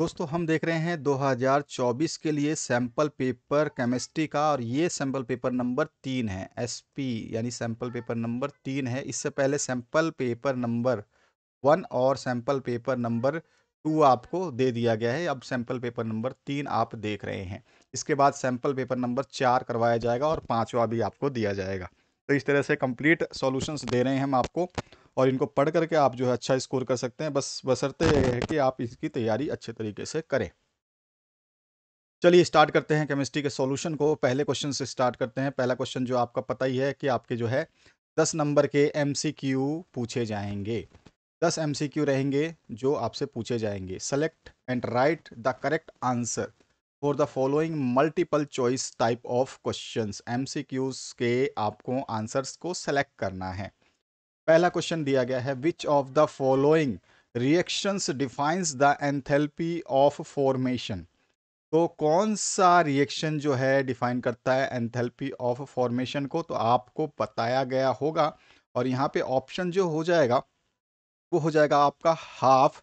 दोस्तों हम देख रहे हैं 2024 के लिए सैम्पल पेपर केमिस्ट्री का और ये सैम्पल पेपर नंबर तीन है एसपी यानी सैम्पल पेपर नंबर तीन है इससे पहले सैम्पल पेपर नंबर वन और सैम्पल पेपर नंबर टू आपको दे दिया गया है अब सैम्पल पेपर नंबर तीन आप देख रहे हैं इसके बाद सैम्पल पेपर नंबर चार करवाया जाएगा और पाँचवा भी आपको दिया जाएगा तो इस तरह से कंप्लीट सोल्यूशन दे रहे हैं हम आपको और इनको पढ़ करके आप जो है अच्छा स्कोर कर सकते हैं बस बसरते है कि आप इसकी तैयारी अच्छे तरीके से करें चलिए स्टार्ट करते हैं केमिस्ट्री के सॉल्यूशन को पहले क्वेश्चन से स्टार्ट करते हैं पहला क्वेश्चन जो आपका पता ही है कि आपके जो है दस नंबर के एम पूछे जाएंगे दस एम रहेंगे जो आपसे पूछे जाएंगे select and write the correct answer for the following multiple choice type of questions एम के आपको आंसर्स को सेलेक्ट करना है पहला क्वेश्चन दिया गया है which of the following reactions defines the enthalpy of formation तो कौन सा रिएक्शन जो है डिफाइन करता है एंथेल्पी ऑफ फॉर्मेशन को तो आपको बताया गया होगा और यहाँ पे ऑप्शन जो हो जाएगा वो हो जाएगा आपका हाफ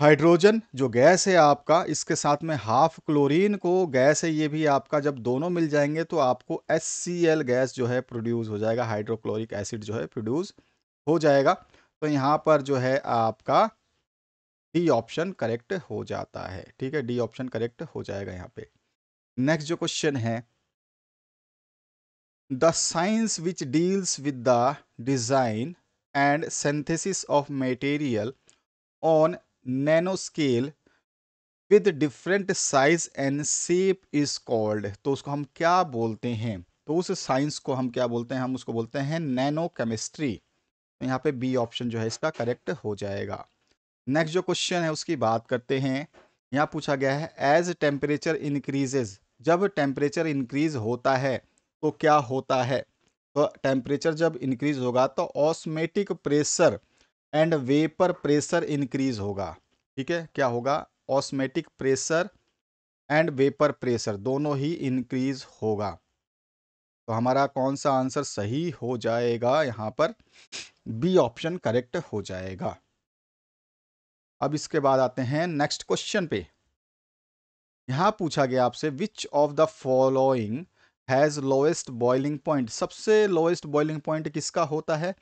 हाइड्रोजन जो गैस है आपका इसके साथ में हाफ क्लोरीन को गैस है ये भी आपका जब दोनों मिल जाएंगे तो आपको एस गैस जो है प्रोड्यूस हो जाएगा हाइड्रोक्लोरिक एसिड जो है प्रोड्यूस हो जाएगा तो यहाँ पर जो है आपका डी ऑप्शन करेक्ट हो जाता है ठीक है डी ऑप्शन करेक्ट हो जाएगा यहाँ पे नेक्स्ट जो क्वेश्चन है the science which deals with the design and synthesis of material on scale with different size and shape is called तो उसको हम क्या बोलते हैं तो उस साइंस को हम क्या बोलते हैं हम उसको बोलते हैं नैनो केमिस्ट्री तो यहाँ पे बी ऑप्शन जो है इसका करेक्ट हो जाएगा नेक्स्ट जो क्वेश्चन है उसकी बात करते हैं यहाँ पूछा गया है एज टेम्परेचर इंक्रीजेज जब टेम्परेचर इंक्रीज होता है तो क्या होता है तो टेम्परेचर जब इंक्रीज होगा तो osmotic pressure and vapour pressure increase होगा ठीक है क्या होगा osmotic pressure and vapour pressure दोनों ही इंक्रीज होगा तो हमारा कौन सा आंसर सही हो जाएगा यहाँ पर बी ऑप्शन करेक्ट हो जाएगा अब इसके बाद आते हैं नेक्स्ट क्वेश्चन पे यहां पूछा गया आपसे which of the following has lowest boiling point सबसे लोएस्ट बॉइलिंग पॉइंट किसका होता है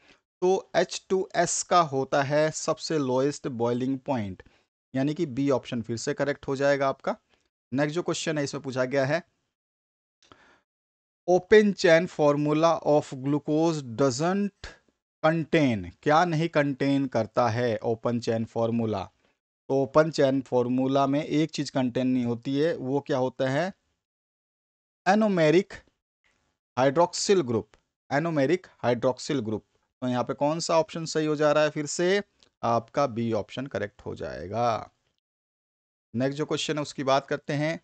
तो H2S का होता है सबसे लोएस्ट बॉइलिंग पॉइंट यानी कि बी ऑप्शन फिर से करेक्ट हो जाएगा आपका नेक्स्ट जो क्वेश्चन है इसमें पूछा गया है open chain formula of glucose doesn't contain क्या नहीं कंटेन करता है ओपन चैन फॉर्मूला तो ओपन चैन फॉर्मूला में एक चीज कंटेन नहीं होती है वो क्या होता है anomeric hydroxyl group anomeric hydroxyl group तो यहाँ पे कौन सा ऑप्शन सही हो जा रहा है फिर से आपका बी ऑप्शन करेक्ट हो जाएगा नेक्स्ट जो क्वेश्चन है उसकी बात करते हैं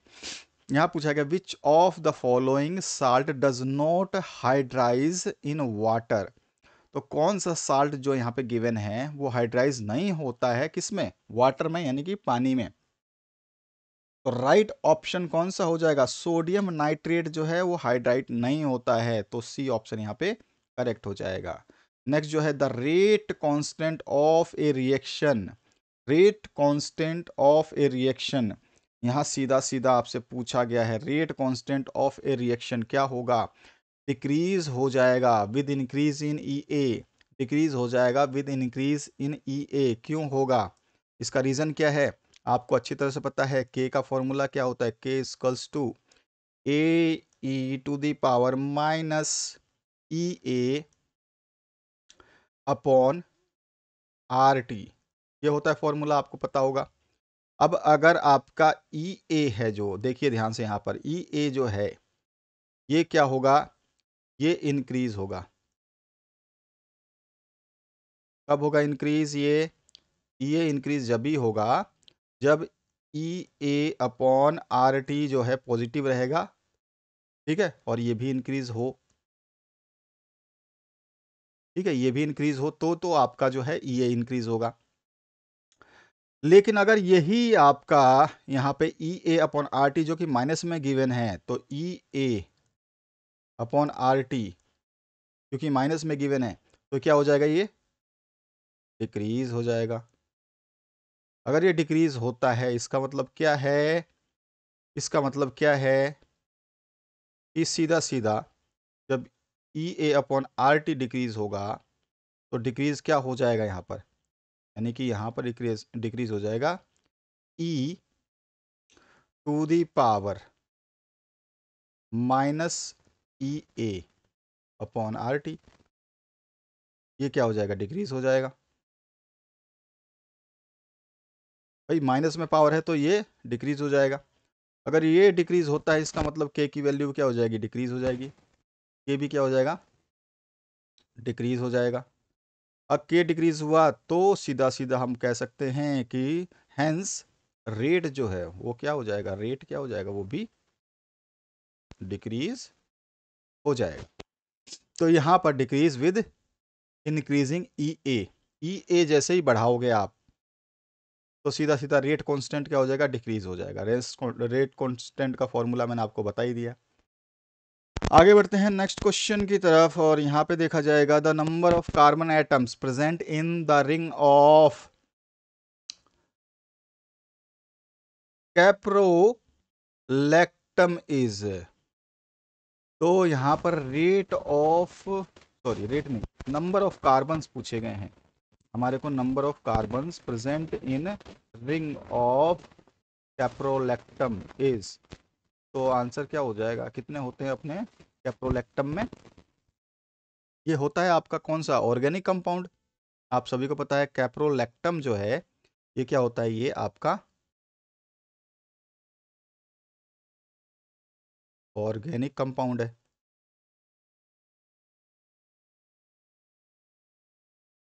यहाँ पूछा गया which of the following salt does not hydrolyse in water तो कौन सा साल्ट जो यहाँ पे गिवन है वो हाइड्राइज नहीं होता है किसमें वाटर में यानी कि पानी में तो राइट ऑप्शन कौन सा हो जाएगा सोडियम नाइट्रेट जो है वो हाइड्राइट नहीं होता है तो सी ऑप्शन यहाँ पे करेक्ट हो जाएगा नेक्स्ट जो है the rate constant of a reaction rate constant of a reaction यहाँ सीधा सीधा आपसे पूछा गया है rate constant of a reaction क्या होगा डिक्रीज हो जाएगा with increase in E A decrease हो जाएगा विद इंक्रीज इन ई ए क्यों होगा इसका रीज़न क्या है आपको अच्छी तरह से पता है के का फॉर्मूला क्या होता है K equals to A e to the power minus E A upon R T ये होता है फॉर्मूला आपको पता होगा अब अगर आपका ई ए है जो देखिए ध्यान से यहाँ पर ई ए जो है ये क्या होगा ये इंक्रीज होगा कब होगा इंक्रीज ये ये इंक्रीज जब भी होगा जब E A upon R T जो है पॉजिटिव रहेगा ठीक है और ये भी इंक्रीज हो ठीक है ये भी इंक्रीज हो तो तो आपका जो है ए इंक्रीज होगा लेकिन अगर यही आपका यहाँ पे E A upon R T जो कि माइनस में गिवन है तो E A upon R T क्योंकि माइनस में गिवन है तो क्या हो जाएगा ये डिक्रीज हो जाएगा अगर ये डिक्रीज होता है इसका मतलब क्या है इसका मतलब क्या है कि सीधा सीधा E A upon R T decrease होगा तो डिक्रीज़ क्या हो जाएगा यहाँ पर यानी कि यहाँ पर डिक्रीज डिक्रीज़ हो जाएगा e to the power minus E A upon R T ये क्या हो जाएगा डिक्रीज़ हो जाएगा भाई माइनस में पावर है तो ये डिक्रीज़ हो जाएगा अगर ये डिक्रीज़ होता है इसका मतलब के की वैल्यू क्या हो जाएगी डिक्रीज़ हो जाएगी ये भी क्या हो जाएगा डिक्रीज हो जाएगा अब के डिक्रीज हुआ तो सीधा सीधा हम कह सकते हैं कि हैंस रेट जो है वो क्या हो जाएगा रेट क्या हो जाएगा वो भी डिक्रीज हो जाएगा तो यहाँ पर decrease with increasing E A E A जैसे ही बढ़ाओगे आप तो सीधा सीधा रेट कांस्टेंट क्या हो जाएगा डिक्रीज हो जाएगा रेट कांस्टेंट का फॉर्मूला मैंने आपको बता ही दिया आगे बढ़ते हैं नेक्स्ट क्वेश्चन की तरफ और यहाँ पे देखा जाएगा the number of carbon atoms present in the ring of caprolactam is तो यहाँ पर रेट ऑफ सॉरी रेट नहीं नंबर ऑफ कार्बन पूछे गए हैं हमारे को number of carbon present in ring of caprolactam is तो आंसर क्या हो जाएगा कितने होते हैं अपने कैप्रोलैक्टम में ये होता है आपका कौन सा ऑर्गेनिक कंपाउंड आप सभी को पता है कैप्रोलैक्टम जो है ये क्या होता है ये आपका ऑर्गेनिक कंपाउंड है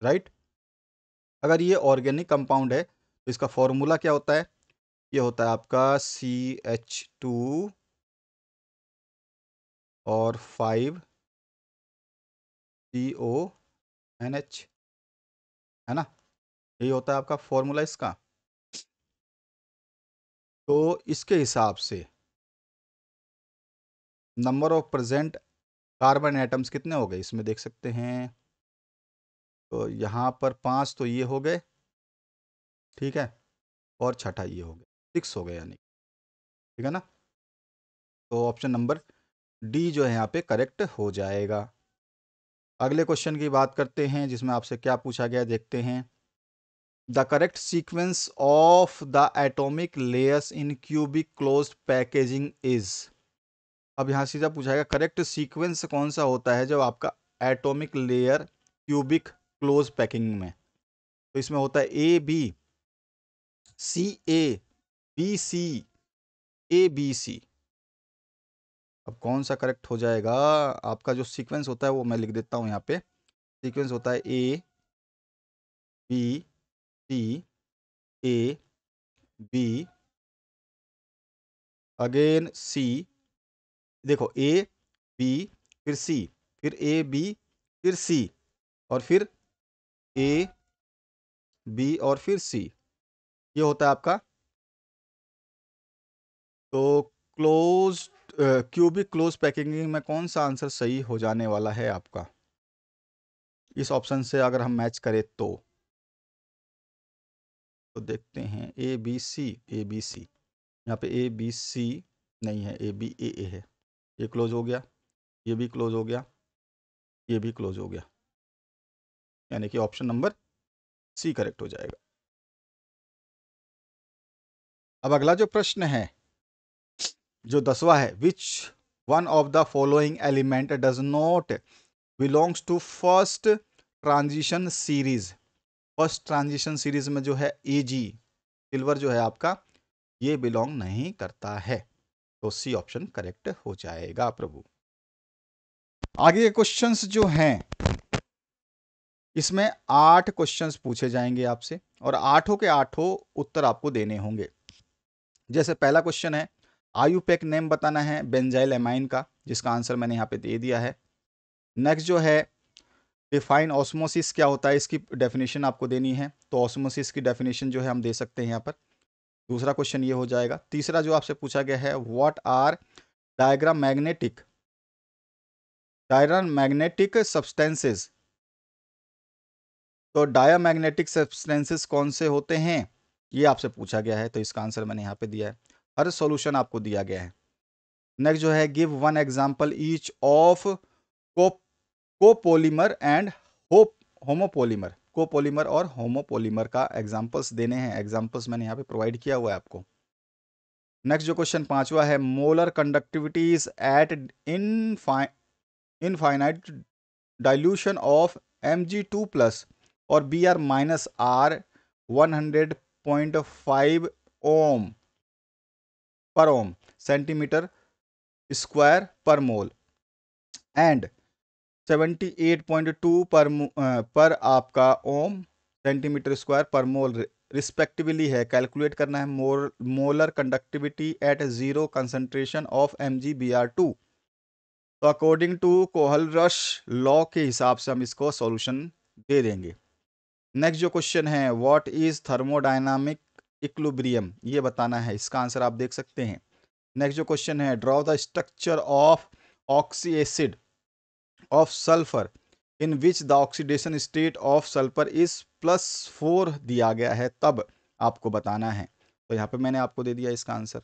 राइट right? अगर ये ऑर्गेनिक कंपाउंड है तो इसका फॉर्मूला क्या होता है ये होता है आपका सी एच टू और five C O N H है ना यही होता है आपका फॉर्मूला इसका तो इसके हिसाब से number of present carbon atoms कितने हो गए इसमें देख सकते हैं तो यहाँ पर पांच तो ये हो गए ठीक है और छठा ये हो गया सिक्स हो गया यानी ठीक है ना तो ऑप्शन नंबर डी जो है यहाँ पे करेक्ट हो जाएगा अगले क्वेश्चन की बात करते हैं जिसमें आपसे क्या पूछा गया देखते हैं the correct sequence of the atomic layers in cubic close packaging is अब यहाँ सीधा पूछा गया करेक्ट सीक्वेंस कौन सा होता है जब आपका atomic layer cubic close packing में तो इसमें होता है A B C A B C A B C अब कौन सा करेक्ट हो जाएगा आपका जो सीक्वेंस होता है वो मैं लिख देता हूँ यहाँ पे सीक्वेंस होता है A B C A B again C देखो ए बी फिर सी फिर ए बी फिर सी और फिर ए बी और फिर सी ये होता है आपका तो क्लोज क्यूबिक क्लोज पैकिंग में कौन सा आंसर सही हो जाने वाला है आपका इस ऑप्शन से अगर हम मैच करें तो तो देखते हैं ए बी सी ए बी सी यहाँ पे ए बी सी नहीं है ए बी ए ए है ये क्लोज हो गया ये भी क्लोज हो गया ये भी क्लोज हो गया यानी कि ऑप्शन नंबर सी करेक्ट हो जाएगा अब अगला जो प्रश्न है जो दसवा है which one of the following element does not belongs to first transition series first transition series में जो है ए जी सिल्वर जो है आपका ये बिलोंग नहीं करता है तो सी ऑप्शन करेक्ट हो जाएगा प्रभु आगे के क्वेश्चंस जो हैं इसमें आठ क्वेश्चंस पूछे जाएंगे आपसे और आठों के आठों उत्तर आपको देने होंगे जैसे पहला क्वेश्चन है आयुपेक नेम बताना है बेंजाइल एमाइन का जिसका आंसर मैंने यहाँ पे दे दिया है नेक्स्ट जो है डिफाइन ऑस्मोसिस क्या होता है इसकी डेफिनेशन आपको देनी है तो ऑस्मोसिस की डेफिनेशन जो है हम दे सकते हैं यहाँ पर दूसरा क्वेश्चन ये हो जाएगा तीसरा जो आपसे पूछा गया है what are diagram magnetic diagram magnetic substances तो डाया मैग्नेटिक सब्सटेंसेस कौन से होते हैं ये आपसे पूछा गया है तो इसका आंसर मैंने यहाँ पे दिया है हर सॉल्यूशन आपको दिया गया है नेक्स्ट जो है give one example each of co copolymer and hope homopolymer copolymer और होमोपोलीमर का एग्जांपल्स देने हैं एग्जांपल्स मैंने यहाँ पे प्रोवाइड किया हुआ है आपको नेक्स्ट जो क्वेश्चन पांचवा है molar conductivities at in infinite dilution of M G two plus और B R minus are one hundred point five ohm पर ओम सेंटीमीटर स्क्वायर पर मोल एंड 78.2 पर पर आपका ओम सेंटीमीटर स्क्वायर पर मोल रिस्पेक्टिवली है कैलकुलेट करना है more molar conductivity at zero concentration of M G B R two तो according to Kohlrausch law के हिसाब से हम इसको सॉल्यूशन दे देंगे नेक्स्ट जो क्वेश्चन है व्हाट इज थर्मोडाइनामिक इक्लोब्रियम ये बताना है इसका आंसर आप देख सकते हैं नेक्स्ट जो क्वेश्चन है draw the structure of oxy acid of sulphur in which the oxidation state of sulphur is plus four दिया गया है तब आपको बताना है तो यहाँ पे मैंने आपको दे दिया इसका आंसर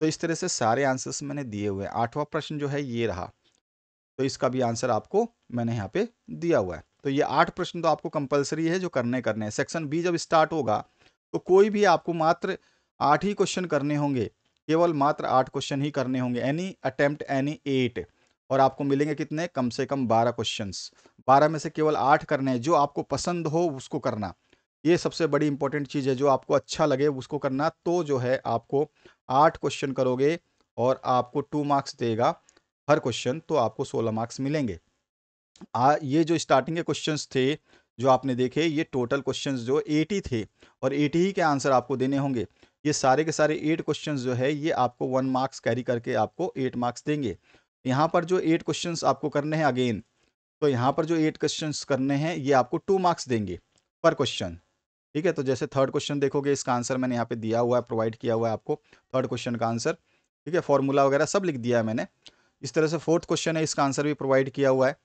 तो इस तरह से सारे आंसर्स मैंने दिए हुए हैं आठवां प्रश्न जो है ये रहा तो इसका भी आंसर आपको मैंने यहाँ पे दिया हुआ है तो ये आठ प्रश्न तो आपको कंपलसरी है जो करने करने हैं सेक्शन बी जब स्टार्ट होगा तो कोई भी आपको मात्र आठ ही क्वेश्चन करने होंगे केवल मात्र आठ क्वेश्चन ही करने होंगे एनी अटेम्प्ट एनी एट और आपको मिलेंगे कितने कम से कम बारह क्वेश्चन बारह में से केवल आठ करने हैं जो आपको पसंद हो उसको करना ये सबसे बड़ी इंपॉर्टेंट चीज़ है जो आपको अच्छा लगे उसको करना तो जो है आपको आठ क्वेश्चन करोगे और आपको टू मार्क्स देगा हर क्वेश्चन तो आपको सोलह मार्क्स मिलेंगे आ, ये जो स्टार्टिंग के क्वेश्चंस थे जो आपने देखे ये टोटल क्वेश्चन जो एटी थे और एटी ही के आंसर आपको देने होंगे ये सारे के सारे एट क्वेश्चन जो है ये आपको वन मार्क्स कैरी करके आपको एट मार्क्स देंगे यहाँ पर जो एट क्वेश्चन आपको करने हैं अगेन तो यहाँ पर जो एट क्वेश्चन करने हैं ये आपको टू मार्क्स देंगे पर क्वेश्चन ठीक है तो जैसे थर्ड क्वेश्चन देखोगे इसका आंसर मैंने यहाँ पे दिया हुआ है प्रोवाइड किया हुआ है आपको थर्ड क्वेश्चन का आंसर ठीक है फॉर्मूला वगैरह सब लिख दिया है मैंने इस तरह से फोर्थ क्वेश्चन है इसका आंसर भी प्रोवाइड किया हुआ है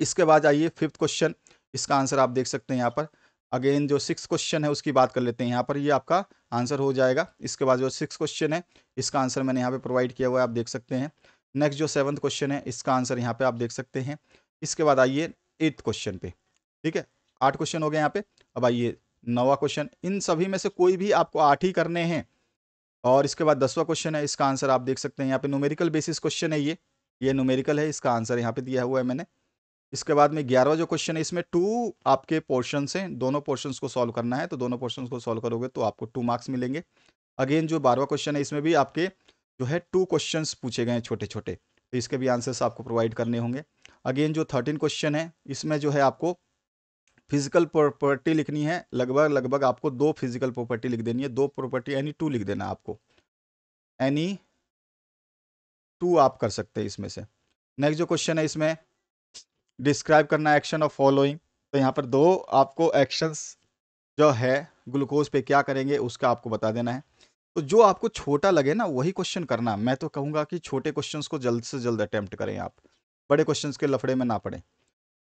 इसके बाद आइए फिफ्थ क्वेश्चन इसका आंसर आप देख सकते हैं यहाँ पर अगेन जो सिक्स क्वेश्चन है उसकी बात कर लेते हैं यहाँ पर ये आपका आंसर हो जाएगा इसके बाद जो सिक्स क्वेश्चन है इसका आंसर मैंने यहाँ पे प्रोवाइड किया हुआ है आप देख सकते हैं नेक्स्ट जो सेवन्थ क्वेश्चन है इसका आंसर यहाँ पे आप देख सकते हैं इसके बाद आइए एट्थ क्वेश्चन पे ठीक है आठ क्वेश्चन हो गए यहाँ पे अब आइए नवा क्वेश्चन इन सभी में से कोई भी आपको आठ ही करने हैं और इसके बाद दसवा क्वेश्चन है इसका आंसर आप देख सकते हैं यहाँ पे न्यूमेरिकल बेसिस क्वेश्चन है ये ये न्यूमेरिकल है इसका आंसर यहाँ पे दिया हुआ है मैंने इसके बाद में ग्यारहवा जो क्वेश्चन है इसमें टू आपके पोर्शन से दोनों पोर्शन को सॉल्व करना है तो दोनों पोर्शन को सॉल्व करोगे तो आपको टू मार्क्स मिलेंगे अगेन जो बारहवा क्वेश्चन है इसमें भी आपके जो है टू क्वेश्चन पूछे गए हैं छोटे छोटे तो इसके भी आंसर्स आपको प्रोवाइड करने होंगे अगेन जो थर्टीन क्वेश्चन है इसमें जो है आपको फिजिकल प्रॉपर्टी लिखनी है लगभग लगभग आपको दो फिजिकल प्रॉपर्टी लिख देनी है दो प्रॉपर्टी एनी टू लिख देना आपको एनी टू आप कर सकते हैं इसमें से नेक्स्ट जो क्वेश्चन है इसमें डिस्क्राइब करना एक्शन ऑफ फॉलोइंग तो यहाँ पर दो आपको एक्शंस जो है ग्लूकोज पे क्या करेंगे उसका आपको बता देना है तो जो आपको छोटा लगे ना वही क्वेश्चन करना मैं तो कहूँगा कि छोटे क्वेश्चन को जल्द से जल्द अटैम्प्ट करें आप बड़े क्वेश्चन के लफड़े में ना पड़ें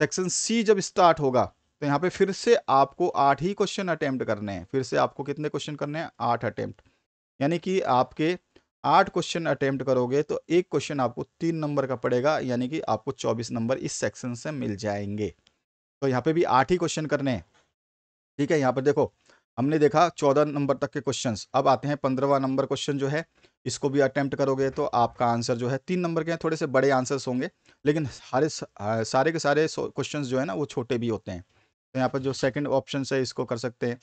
सेक्शन सी जब स्टार्ट होगा तो यहाँ पे फिर से आपको आठ ही क्वेश्चन अटैम्प्ट करने हैं फिर से आपको कितने क्वेश्चन करने हैं आठ अटैम्प्ट यानी कि आपके आठ क्वेश्चन अटेम्प्ट करोगे तो एक क्वेश्चन आपको तीन नंबर का पड़ेगा यानी कि आपको चौबीस नंबर इस सेक्शन से मिल जाएंगे तो यहाँ पे भी आठ ही क्वेश्चन करने हैं ठीक है यहाँ पर देखो हमने देखा चौदह नंबर तक के क्वेश्चंस अब आते हैं पंद्रहवा नंबर क्वेश्चन जो है इसको भी अटेम्प्ट करोगे तो आपका आंसर जो है तीन नंबर के हैं थोड़े से बड़े आंसर्स होंगे लेकिन हर सारे के सारे क्वेश्चंस जो है ना वो छोटे भी होते हैं तो यहाँ पर जो सेकंड ऑप्शन है इसको कर सकते हैं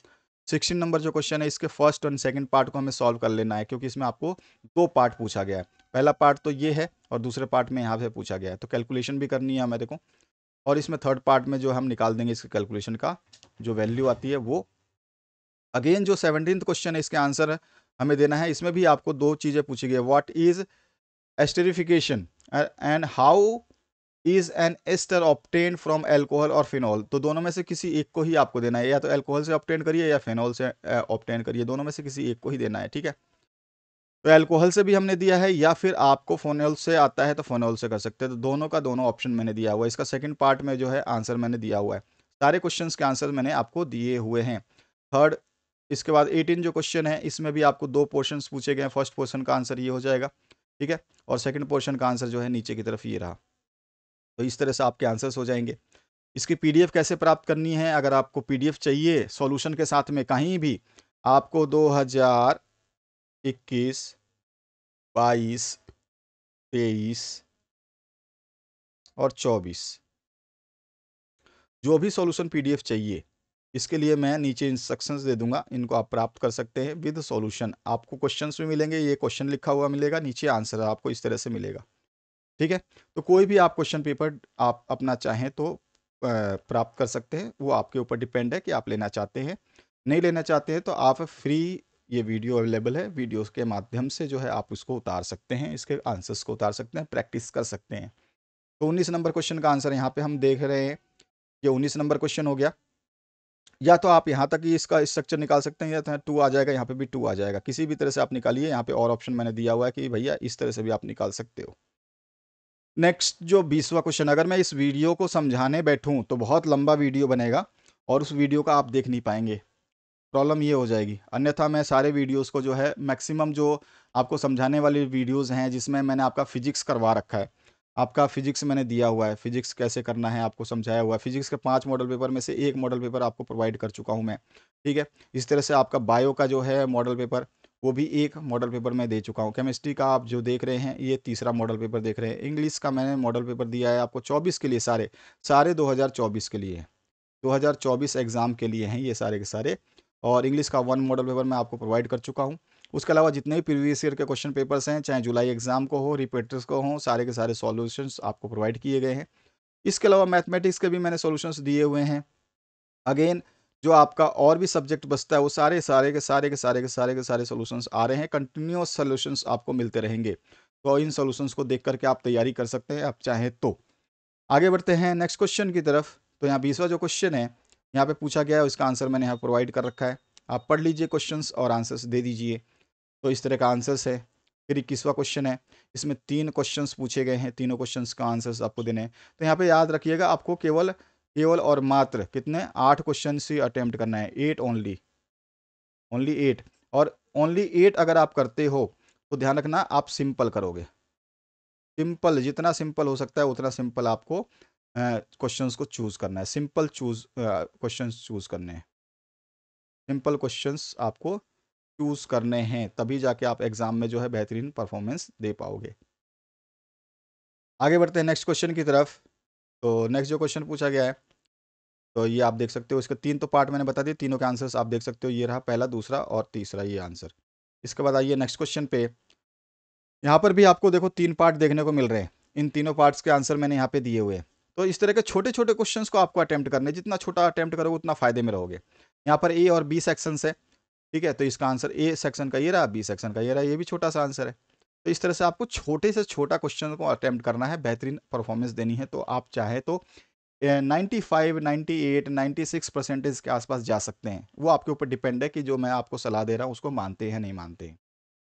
सिक्सटीन नंबर जो क्वेश्चन है इसके फर्स्ट और सेकंड पार्ट को हमें सॉल्व कर लेना है क्योंकि इसमें आपको दो पार्ट पूछा गया है पहला पार्ट तो ये है और दूसरे पार्ट में यहाँ पे पूछा गया है तो कैलकुलेशन भी करनी है हमें देखो और इसमें थर्ड पार्ट में जो हम निकाल देंगे इसके कैलकुलेशन का जो वैल्यू आती है वो अगेन जो सेवनटीन क्वेश्चन है इसके आंसर हमें देना है इसमें भी आपको दो चीज़ें पूछी गई है what is esterification and how is an ester obtain from alcohol और फिनॉल तो दोनों में से किसी एक को ही आपको देना है या तो एल्कोहल से ऑप्टेन करिए या फिनॉल से ऑप्टेन करिए दोनों में से किसी एक को ही देना है ठीक है तो एल्कोहल से भी हमने दिया है या फिर आपको फोनॉल से आता है तो फोनॉल से कर सकते हैं तो दोनों का दोनों ऑप्शन मैंने दिया हुआ है इसका सेकंड पार्ट में जो है आंसर मैंने दिया हुआ है सारे क्वेश्चन के आंसर मैंने आपको दिए हुए हैं थर्ड इसके बाद एटीन जो क्वेश्चन है इसमें भी आपको दो पोर्शन पूछे गए फर्स्ट पोर्शन का आंसर ये हो जाएगा ठीक है और सेकेंड पोर्शन का आंसर जो है नीचे की तरफ ये रहा तो इस तरह से आपके आंसर्स हो जाएंगे इसकी पीडीएफ कैसे प्राप्त करनी है अगर आपको पीडीएफ चाहिए सॉल्यूशन के साथ में कहीं भी आपको 2021 22 23 और 24 जो भी सॉल्यूशन पीडीएफ चाहिए इसके लिए मैं नीचे इंस्ट्रक्शंस दे दूंगा इनको आप प्राप्त कर सकते हैं विद सॉल्यूशन आपको क्वेश्चंस भी मिलेंगे ये क्वेश्चन लिखा हुआ मिलेगा नीचे आंसर आपको इस तरह से मिलेगा ठीक है तो कोई भी आप क्वेश्चन पेपर आप अपना चाहें तो प्राप्त कर सकते हैं वो आपके ऊपर डिपेंड है कि आप लेना चाहते हैं नहीं लेना चाहते हैं तो आप फ्री ये वीडियो अवेलेबल है वीडियोस के माध्यम से जो है आप उसको उतार सकते हैं इसके आंसर्स को उतार सकते हैं प्रैक्टिस कर सकते हैं तो 19 नंबर क्वेश्चन का आंसर यहाँ पे हम देख रहे हैं ये 19 नंबर क्वेश्चन हो गया या तो आप यहाँ तक ही इसका स्ट्रक्चर निकाल सकते हैं या तो टू आ जाएगा यहाँ पे भी टू आ जाएगा किसी भी तरह से आप निकालिए यहाँ पर और ऑप्शन मैंने दिया हुआ है कि भैया इस तरह से भी आप निकाल सकते हो नेक्स्ट जो बीसवा क्वेश्चन अगर मैं इस वीडियो को समझाने बैठूँ तो बहुत लंबा वीडियो बनेगा और उस वीडियो का आप देख नहीं पाएंगे प्रॉब्लम ये हो जाएगी अन्यथा मैं सारे वीडियोस को जो है मैक्सिमम जो आपको समझाने वाली वीडियोस हैं जिसमें मैंने आपका फिजिक्स करवा रखा है आपका फिजिक्स मैंने दिया हुआ है फिजिक्स कैसे करना है आपको समझाया हुआ है फिजिक्स के पाँच मॉडल पेपर में से एक मॉडल पेपर आपको प्रोवाइड कर चुका हूँ मैं ठीक है इस तरह से आपका बायो का जो है मॉडल पेपर वो भी एक मॉडल पेपर मैं दे चुका हूँ केमिस्ट्री का आप जो देख रहे हैं ये तीसरा मॉडल पेपर देख रहे हैं इंग्लिश का मैंने मॉडल पेपर दिया है आपको चौबीस के लिए सारे सारे 2024 के लिए 2024 एग्ज़ाम के लिए हैं ये सारे के सारे और इंग्लिश का वन मॉडल पेपर मैं आपको प्रोवाइड कर चुका हूँ उसके अलावा जितने भी प्रीवियस ईयर के क्वेश्चन पेपर्स हैं चाहे जुलाई एग्ज़ाम को हो रिपेटर्स को हो सारे के सारे सॉल्यूशंस आपको प्रोवाइड किए गए हैं इसके अलावा मैथमेटिक्स के भी मैंने सॉल्यूशंस दिए हुए हैं अगेन जो आपका और भी सब्जेक्ट बचता है वो सारे सारे के सारे के सारे के सारे के सारे सोल्यूशंस आ रहे हैं कंटिन्यूस सोल्यूशंस आपको मिलते रहेंगे तो इन सोल्यूशंस को देख करके आप तैयारी कर सकते हैं आप चाहें तो आगे बढ़ते हैं नेक्स्ट क्वेश्चन की तरफ तो यहाँ बीसवा जो क्वेश्चन है यहाँ पे पूछा गया है उसका आंसर मैंने यहाँ प्रोवाइड कर रखा है आप पढ़ लीजिए क्वेश्चंस और आंसर्स दे दीजिए तो इस तरह का आंसर्स है फिर इक्कीसवा क्वेश्चन है इसमें तीन क्वेश्चंस पूछे गए हैं तीनों क्वेश्चंस का आंसर्स आपको देने हैं तो यहाँ पे याद रखिएगा आपको केवल केवल और मात्र कितने आठ क्वेश्चन से अटैम्प्ट करना है एट ओनली ओनली एट और ओनली एट अगर आप करते हो तो ध्यान रखना आप सिंपल करोगे सिंपल जितना सिंपल हो सकता है उतना सिंपल आपको क्वेश्चन uh, को चूज़ करना है सिंपल चूज क्वेश्चन चूज़ करने हैं सिंपल क्वेश्चन आपको चूज़ करने हैं तभी जाके आप एग्ज़ाम में जो है बेहतरीन परफॉर्मेंस दे पाओगे आगे बढ़ते हैं नेक्स्ट क्वेश्चन की तरफ तो नेक्स्ट जो क्वेश्चन पूछा गया है तो ये आप देख सकते हो इसके तीन तो पार्ट मैंने बता दिए तीनों के आंसर्स आप देख सकते हो ये रहा पहला दूसरा और तीसरा ये आंसर इसके बाद आइए नेक्स्ट क्वेश्चन पे यहाँ पर भी आपको देखो तीन पार्ट देखने को मिल रहे हैं इन तीनों पार्ट्स के आंसर मैंने यहाँ पे दिए हुए हैं तो इस तरह के छोटे छोटे क्वेश्चंस को आपको अटैम्प्ट करने जितना छोटा अटैम्प्ट करोगे उतना फायदे में रहोगे यहाँ पर ए और बी सेक्शन है ठीक है तो इसका आंसर ए सेक्शन का ये रहा बी सेक्शन का ये रहा ये भी छोटा सा आंसर है तो इस तरह से आपको छोटे से छोटा क्वेश्चन को अटैम्प्ट करना है बेहतरीन परफॉर्मेंस देनी है तो आप चाहे तो 95, 98, 96 परसेंटेज के आसपास जा सकते हैं वो आपके ऊपर डिपेंड है कि जो मैं आपको सलाह दे रहा हूँ उसको मानते हैं नहीं मानते हैं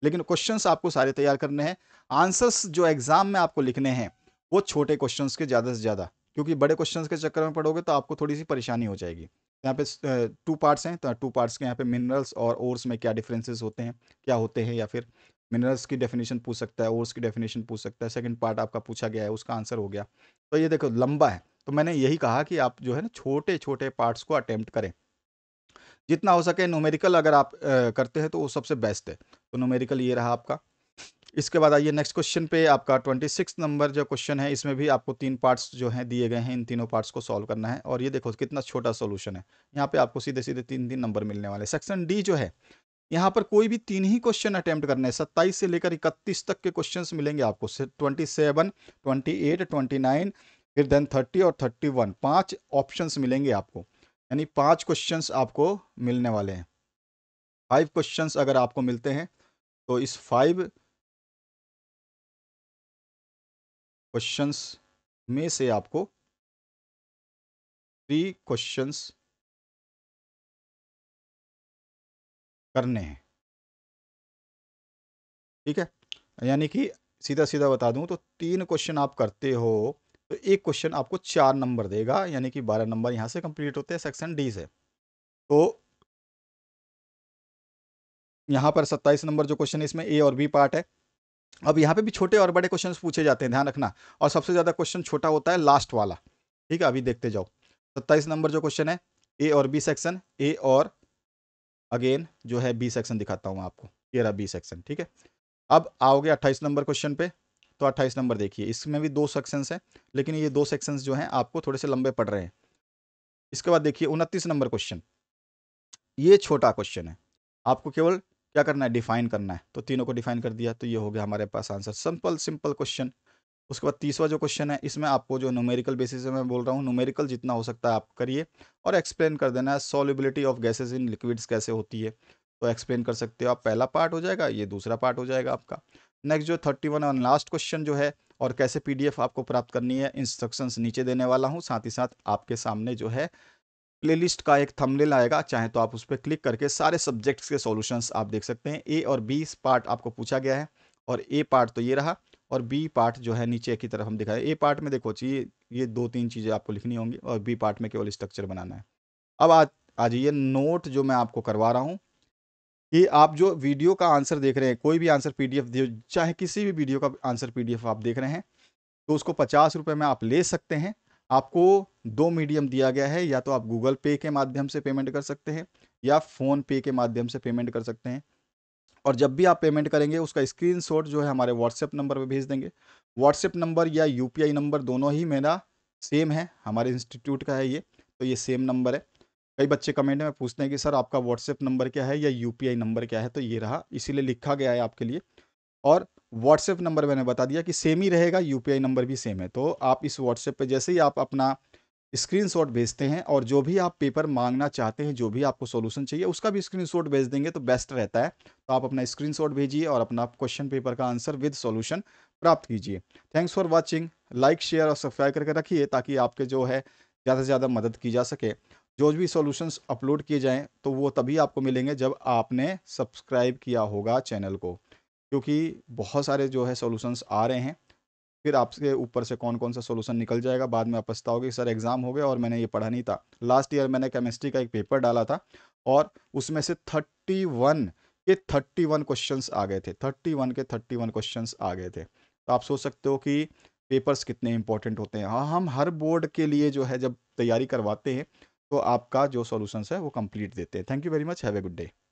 लेकिन क्वेश्चंस आपको सारे तैयार करने हैं आंसर्स जो एग्ज़ाम में आपको लिखने हैं वो छोटे क्वेश्चंस के ज़्यादा से ज़्यादा क्योंकि बड़े क्वेश्चन के चक्कर में पढ़ोगे तो आपको थोड़ी सी परेशानी हो जाएगी यहाँ पे टू पार्ट्स हैं तो टू पार्ट्स के यहाँ पे मिनरल्स और ओर्स में क्या डिफरेंसेस होते हैं क्या होते हैं या फिर मिनरल्स की डेफिनेशन पूछ सकता है ओर्स की डेफिनेशन पूछ सकता है सेकंड पार्ट आपका पूछा गया है उसका आंसर हो गया तो ये देखो लंबा है तो मैंने यही कहा कि आप जो है ना छोटे छोटे पार्ट्स को अटैम्प्ट करें जितना हो सके नोमेरिकल अगर आप ए, करते हैं तो वो सबसे बेस्ट है तो नोमेरिकल ये रहा आपका इसके बाद आइए नेक्स्ट क्वेश्चन पे आपका ट्वेंटी सिक्स नंबर जो क्वेश्चन है इसमें भी आपको तीन पार्ट्स जो हैं दिए गए हैं इन तीनों पार्ट्स को सॉल्व करना है और ये देखो कितना छोटा सोल्यूशन है यहाँ पे आपको सीधे सीधे तीन तीन नंबर मिलने वाले सेक्शन डी जो है यहाँ पर कोई भी तीन ही क्वेश्चन अटेम्प्ट करने हैं सत्ताईस से लेकर इकतीस तक के क्वेश्चन मिलेंगे आपको twenty seven twenty eight twenty nine फिर देन थर्टी और थर्टी वन पाँच ऑप्शन मिलेंगे आपको यानी पाँच क्वेश्चन आपको मिलने वाले हैं फाइव क्वेश्चन अगर आपको मिलते हैं तो इस फाइव क्वेश्चंस में से आपको थ्री क्वेश्चंस करने हैं ठीक है यानी कि सीधा सीधा बता दूं तो तीन क्वेश्चन आप करते हो तो एक क्वेश्चन आपको चार नंबर देगा यानी कि बारह नंबर यहां से कंप्लीट होते हैं सेक्शन डी से तो यहां पर सत्ताईस नंबर जो क्वेश्चन इसमें ए और बी पार्ट है अब यहाँ पे भी छोटे और बड़े क्वेश्चन पूछे जाते हैं ध्यान रखना और सबसे ज़्यादा क्वेश्चन छोटा होता है लास्ट वाला ठीक है अभी देखते जाओ सत्ताईस नंबर जो क्वेश्चन है ए और बी सेक्शन ए और अगेन जो है बी सेक्शन दिखाता हूँ आपको ये रहा बी सेक्शन ठीक है अब आओगे अट्ठाईस नंबर क्वेश्चन पे तो अट्ठाईस नंबर देखिए इसमें भी दो सेक्शन हैं लेकिन ये दो सेक्शन जो हैं आपको थोड़े से लंबे पड़ रहे हैं इसके बाद देखिए उनतीस नंबर क्वेश्चन ये छोटा क्वेश्चन है आपको केवल क्या करना है डिफाइन करना है तो तीनों को डिफाइन कर दिया तो ये हो गया हमारे पास आंसर सिंपल सिंपल क्वेश्चन उसके बाद तीसरा जो क्वेश्चन है इसमें आपको जो न्यूमेरिकल बेसिस में मैं बोल रहा हूँ न्यूमेरिकल जितना हो सकता है आप करिए और एक्सप्लेन कर देना है solubility of gases in liquids कैसे होती है तो एक्सप्लेन कर सकते हो आप पहला पार्ट हो जाएगा ये दूसरा पार्ट हो जाएगा आपका नेक्स्ट जो थर्टी वन और लास्ट क्वेश्चन जो है और कैसे पीडीएफ आपको प्राप्त करनी है इंस्ट्रक्शंस नीचे देने वाला हूँ साथ ही साथ आपके सामने जो है प्लेलिस्ट का एक थंबनेल आएगा चाहे तो आप उस पर क्लिक करके सारे सब्जेक्ट्स के सॉल्यूशंस आप देख सकते हैं ए और बी पार्ट आपको पूछा गया है और ए पार्ट तो ये रहा और बी पार्ट जो है नीचे की तरफ हम दिखाए ए पार्ट में देखो चाहिए ये दो तीन चीज़ें आपको लिखनी होंगी और बी पार्ट में केवल स्ट्रक्चर बनाना है अब आ आज जाइए नोट जो मैं आपको करवा रहा हूँ कि आप जो वीडियो का आंसर देख रहे हैं कोई भी आंसर पी डी चाहे किसी भी वीडियो का आंसर पी आप देख रहे हैं तो उसको पचास रुपये में आप ले सकते हैं आपको दो मीडियम दिया गया है या तो आप गूगल पे के माध्यम से पेमेंट कर सकते हैं या फ़ोन पे के माध्यम से पेमेंट कर सकते हैं और जब भी आप पेमेंट करेंगे उसका स्क्रीन जो है हमारे व्हाट्सएप नंबर पर भेज देंगे व्हाट्सएप नंबर या यू नंबर दोनों ही मेरा सेम है हमारे इंस्टीट्यूट का है ये तो ये सेम नंबर है कई बच्चे कमेंट में पूछते हैं कि सर आपका व्हाट्सएप नंबर क्या है या यू नंबर क्या है तो ये रहा इसीलिए लिखा गया है आपके लिए और व्हाट्सएप नंबर मैंने बता दिया कि सेम ही रहेगा यू नंबर भी सेम है तो आप इस व्हाट्सएप पे जैसे ही आप अपना स्क्रीनशॉट भेजते हैं और जो भी आप पेपर मांगना चाहते हैं जो भी आपको सॉल्यूशन चाहिए उसका भी स्क्रीनशॉट भेज देंगे तो बेस्ट रहता है तो आप अपना स्क्रीनशॉट भेजिए और अपना क्वेश्चन पेपर का आंसर विद सॉल्यूशन प्राप्त कीजिए thanks for watching like share और सब्सक्राइब करके रखिए ताकि आपके जो है ज़्यादा से ज़्यादा मदद की जा सके जो भी सॉल्यूशंस अपलोड किए जाएँ तो वो तभी आपको मिलेंगे जब आपने सब्सक्राइब किया होगा चैनल को क्योंकि बहुत सारे जो है सॉल्यूशंस आ रहे हैं फिर आपके ऊपर से कौन कौन सा सोल्यूशन निकल जाएगा बाद में आप पछताओगे सर एग्ज़ाम हो गया और मैंने ये पढ़ा नहीं था लास्ट ईयर मैंने केमिस्ट्री का एक पेपर डाला था और उसमें से थर्टी वन के थर्टी वन क्वेश्चन आ गए थे थर्टी वन के थर्टी वन क्वेश्चन आ गए थे तो आप सोच सकते हो कि पेपर्स कितने इंपॉर्टेंट होते हैं हाँ हम हर बोर्ड के लिए जो है जब तैयारी करवाते हैं तो आपका जो सॉल्यूशंस है वो कंप्लीट देते हैं thank you very much have a good day